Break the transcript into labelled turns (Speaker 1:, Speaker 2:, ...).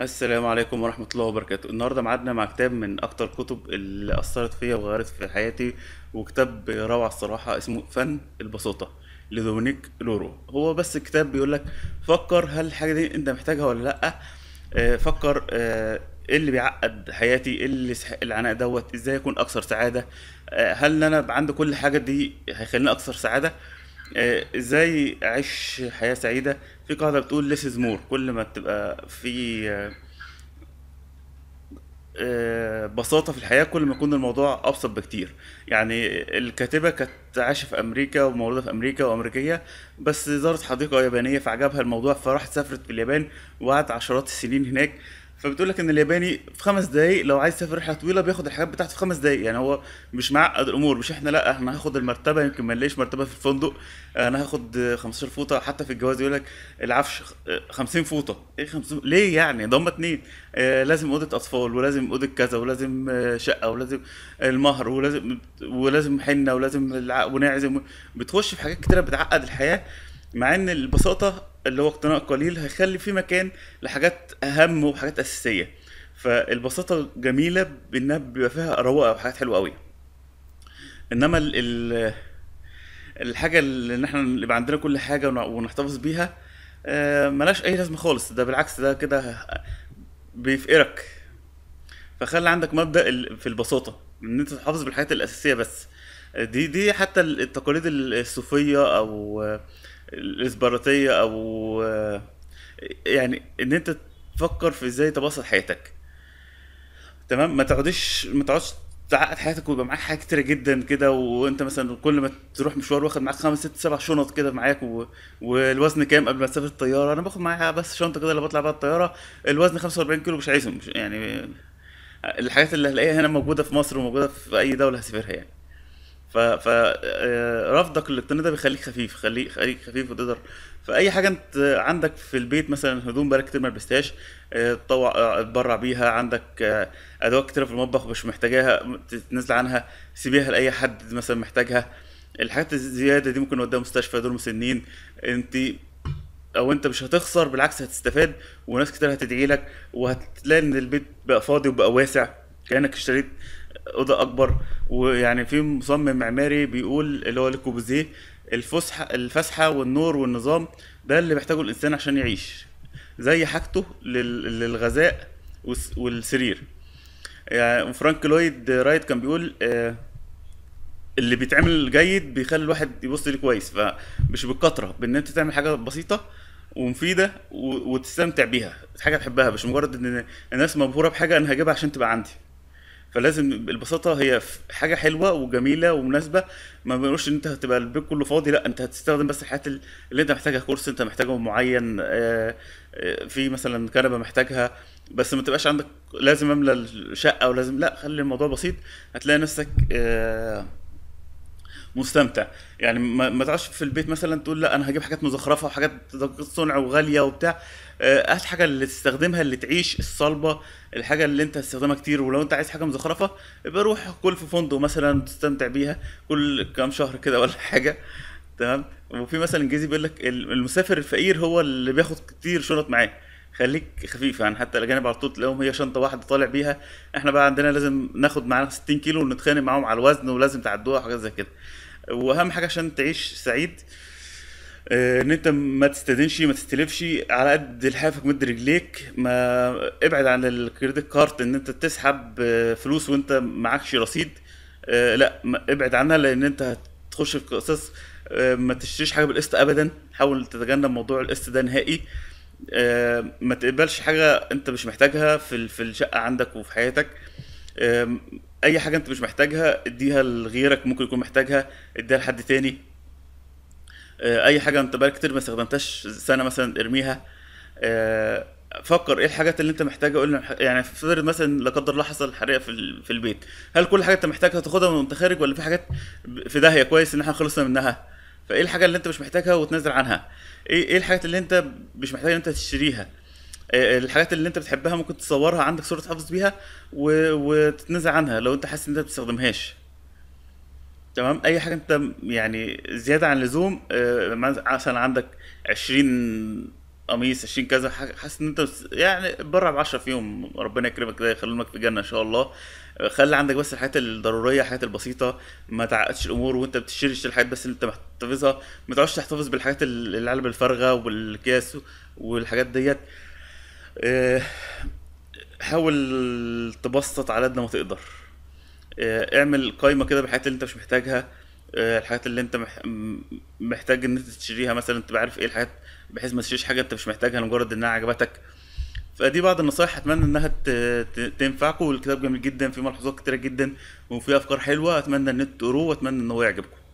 Speaker 1: السلام عليكم ورحمة الله وبركاته النهاردة معادنا مع كتاب من أكتر الكتب اللي أثرت فيا وغيرت في حياتي وكتاب روعة الصراحة اسمه فن البساطة لدومينيك لورو هو بس الكتاب بيقولك فكر هل الحاجة دي أنت محتاجها ولا لأ آه، فكر آه، ايه اللي بيعقد حياتي ايه اللي يستحق العناء دوت ازاي اكون اكثر سعاده آه، هل انا عندي كل حاجه دي هيخليني اكثر سعاده آه، ازاي اعيش حياه سعيده في قاعده بتقول ليس is more كل ما تبقى في آه، بساطه في الحياه كل ما يكون الموضوع ابسط بكتير يعني الكاتبه كانت عايشه في امريكا ومولوده في امريكا وامريكيه بس زارت حديقه يابانيه فعجبها الموضوع فراحت سافرت في اليابان وقعدت عشرات السنين هناك فبتقول لك ان الياباني في خمس دقائق لو عايز تسافر رحله طويله بياخد الحاجات بتاعته في خمس دقائق يعني هو مش معقد الامور مش احنا لا احنا هاخد المرتبه يمكن ما نلاقيش مرتبه في الفندق آه، انا هاخد 15 فوطه حتى في الجواز يقول لك العفش 50 آه، فوطه ايه 50 ليه يعني ده هم اتنين آه، لازم اوضه اطفال ولازم اوضه كذا ولازم شقه ولازم المهر ولازم ولازم حنه ولازم ونعزم بتخش في حاجات كتيره بتعقد الحياه مع ان البساطه اللي هو اقتناء قليل هيخلي في مكان لحاجات اهم وحاجات اساسيه فالبساطه جميله بانها بيبقى فيها روقه وحاجات حلوه قوي انما ال ال الحاجه اللي احنا يبقى عندنا كل حاجه ونحتفظ بيها آه، ملاش اي لازمه خالص ده بالعكس ده كده بيفقرك فخلي عندك مبدا في البساطه ان انت تحافظ بالحاجات الاساسيه بس دي دي حتى التقاليد الصوفيه او الاسباراتيه او آه، يعني ان انت تفكر في ازاي تبسط حياتك تمام ما تقعدش ما تقعدش تعقد حياتك ويبقى معاك حاجات كتيره جدا كده وانت مثلا كل ما تروح مشوار واخد معاك خمس ست سبع شنط كده معاك و... والوزن كام قبل ما تسافر الطياره انا باخد معايا بس شنطه كده اللي بطلع بيها الطياره الوزن 45 كيلو مش عايزهم مش يعني آه، الحاجات اللي هلاقيها هنا موجوده في مصر وموجوده في اي دوله هسافرها يعني فرفضك آه، للاقتناء ده بيخليك خفيف خليك خليك خفيف وتقدر فاي حاجه انت عندك في البيت مثلا هدوم بقالك كتير ما لبستهاش اتبرع آه، آه، بيها عندك ادوات كتير في المطبخ مش محتاجاها تنزل عنها سيبيها لاي حد مثلا محتاجها الحاجات الزياده دي ممكن نوديها مستشفى دول مسنين انت او انت مش هتخسر بالعكس هتستفاد وناس كتير هتدعي لك وهتلاقي ان البيت بقى فاضي وبقى واسع كانك اشتريت اوضه اكبر ويعني في مصمم معماري بيقول اللي هو لكوبوزيه الفسحه الفسحه والنور والنظام ده اللي محتاجه الانسان عشان يعيش زي حاجته للغذاء والسرير يعني فرانك لويد رايت كان بيقول آه، اللي بيتعمل جيد بيخلي الواحد يبص ليه كويس فمش بالكتره بان انت تعمل حاجه بسيطه ومفيده وتستمتع بيها حاجه تحبها مش مجرد ان الناس مبهوره بحاجه انا هجيبها عشان تبقى عندي فلازم البساطه هي حاجه حلوه وجميله ومناسبه ما بنقولش ان انت هتبقى البيت كله فاضي لا انت هتستخدم بس الحاجات اللي انت محتاجها كورس انت محتاجه معين آه، آه، في مثلا كنبه محتاجها بس ما تبقاش عندك لازم املى الشقه ولازم لا خلي الموضوع بسيط هتلاقي نفسك آه، مستمتع يعني ما تعرفش في البيت مثلا تقول لا انا هجيب حاجات مزخرفه وحاجات صنع وغاليه وبتاع هات آه، الحاجه اللي تستخدمها اللي تعيش الصلبه الحاجه اللي انت هتستخدمها كتير ولو انت عايز حاجه مزخرفه يبقى روح كل في فندق مثلا تستمتع بيها كل كام شهر كده ولا حاجه تمام وفي مثلا انجليزي بيقول لك المسافر الفقير هو اللي بياخد كتير شنط معاه خليك خفيف يعني حتى الاجانب على طول تلاقيهم هي شنطه واحده طالع بيها احنا بقى عندنا لازم ناخد معانا 60 كيلو ونتخانق معاهم على الوزن ولازم تعدوها وحاجات زي كده واهم حاجه عشان تعيش سعيد آه، ان انت ما تستدينش ما تستلفش على قد لحافك مد رجليك ما ابعد عن الكريدت كارت ان انت تسحب آه، فلوس وانت معكش رصيد آه، لا ابعد عنها لان انت هتخش في قصص ما تشتريش حاجه بالقسط ابدا حاول تتجنب موضوع القسط ده نهائي ما تقبلش حاجه انت مش محتاجها في في الشقه عندك وفي حياتك اي حاجه انت مش محتاجها اديها لغيرك ممكن يكون محتاجها اديها لحد تاني آه، اي حاجه انت بقالك كتير ما استخدمتهاش سنه مثلا ارميها آه، فكر ايه الحاجات اللي انت محتاجها قول يعني افترض مثلا لا قدر الله حصل حريقه في في البيت هل كل حاجه انت محتاجها تاخدها وانت خارج ولا في حاجات في داهيه كويس ان احنا خلصنا منها فايه الحاجه اللي انت مش محتاجها وتنزل عنها ايه ايه الحاجات اللي انت مش محتاج ان انت تشتريها آه، الحاجات اللي انت بتحبها ممكن تصورها عندك صوره تحافظ بيها وتتنزل وتتنازل عنها لو انت حاسس ان انت ما بتستخدمهاش تمام اي حاجه انت يعني زياده عن اللزوم آه، مثلا عندك 20 قميص 20 كذا حاسس ان انت يعني اتبرع ب 10 فيهم ربنا يكرمك ده يخلونك في الجنه ان شاء الله خلي عندك بس الحاجات الضروريه الحاجات البسيطه ما تعقدش الامور وانت بتشتري الحاجات بس اللي انت محتفظها ما تقعدش تحتفظ بالحاجات العلب الفارغه والاكياس والحاجات ديت آه، حاول تبسط على قد ما تقدر آه، اعمل قائمه كده بالحاجات اللي انت مش محتاجها آه، الحاجات اللي انت محتاج ان انت تشتريها مثلا تبقى عارف ايه الحاجات بحيث ما تشتريش حاجه انت مش محتاجها لمجرد انها عجبتك فدي بعض النصائح اتمنى انها تنفعكم والكتاب جميل جدا فيه ملحوظات كتيره جدا وفيه افكار حلوه اتمنى ان انتوا تقروه واتمنى ان هو يعجبكم